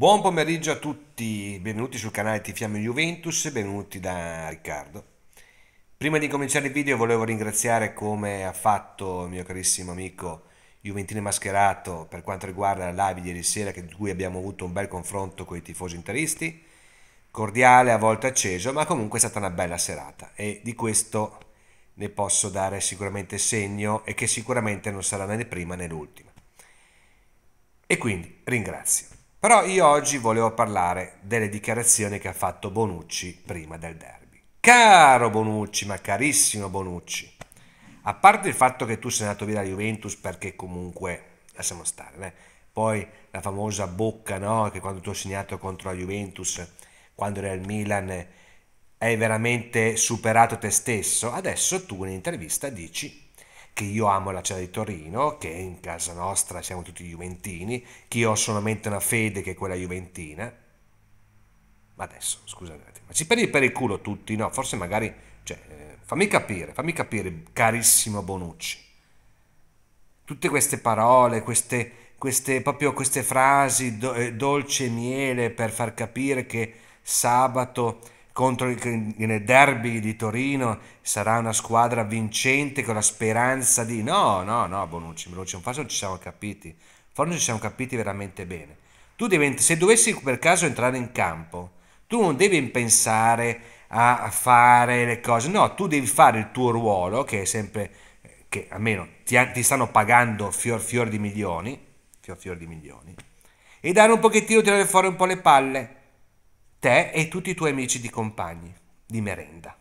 Buon pomeriggio a tutti, benvenuti sul canale Tifiamo Juventus, benvenuti da Riccardo. Prima di cominciare il video volevo ringraziare come ha fatto il mio carissimo amico Juventino Mascherato per quanto riguarda la live di ieri sera di cui abbiamo avuto un bel confronto con i tifosi interisti, cordiale, a volte acceso, ma comunque è stata una bella serata e di questo ne posso dare sicuramente segno e che sicuramente non sarà né prima né l'ultima. E quindi ringrazio. Però io oggi volevo parlare delle dichiarazioni che ha fatto Bonucci prima del derby. Caro Bonucci, ma carissimo Bonucci, a parte il fatto che tu sei andato via da Juventus perché comunque, lasciamo stare, né? Eh, poi la famosa bocca no? che quando tu hai segnato contro la Juventus, quando eri al Milan, hai veramente superato te stesso, adesso tu in intervista dici che io amo la città di Torino, che in casa nostra siamo tutti juventini, che io ho solamente una fede che è quella juventina. Ma adesso, scusate, ma ci prendi per il culo tutti? No, forse magari, cioè, eh, fammi capire, fammi capire, carissimo Bonucci. Tutte queste parole, queste, queste, proprio queste frasi do, eh, dolce miele per far capire che sabato contro il, derby di Torino sarà una squadra vincente con la speranza di... No, no, no, Bonucci, Bonucci, forse non ci siamo capiti, forse non ci siamo capiti veramente bene. Tu diventi, se dovessi per caso entrare in campo, tu non devi pensare a fare le cose, no, tu devi fare il tuo ruolo, che è sempre, che almeno ti, ti stanno pagando fior fior di milioni, fior fior di milioni, e dare un pochettino, tirare fuori un po' le palle te e tutti i tuoi amici di compagni di merenda.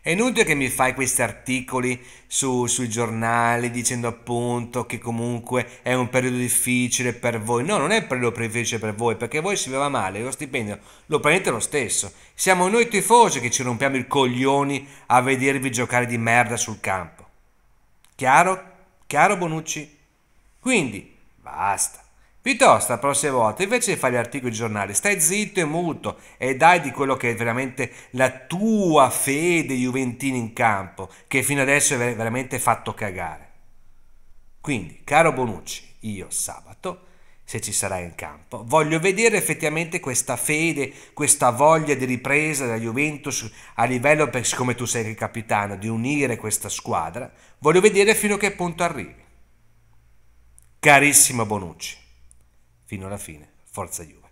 È inutile che mi fai questi articoli su, sui giornali dicendo appunto che comunque è un periodo difficile per voi. No, non è un periodo difficile per voi, perché voi si viveva male, lo stipendio lo prendete lo stesso. Siamo noi tifosi che ci rompiamo i coglioni a vedervi giocare di merda sul campo. Chiaro? Chiaro Bonucci? Quindi, basta. Piuttosto, la prossima volta, invece di fare gli articoli giornali, stai zitto e muto e dai di quello che è veramente la tua fede Juventini in campo, che fino adesso è veramente fatto cagare. Quindi, caro Bonucci, io sabato, se ci sarai in campo, voglio vedere effettivamente questa fede, questa voglia di ripresa della Juventus a livello, per, siccome tu sei il capitano, di unire questa squadra, voglio vedere fino a che punto arrivi. Carissimo Bonucci, fino alla fine. Forza Juve.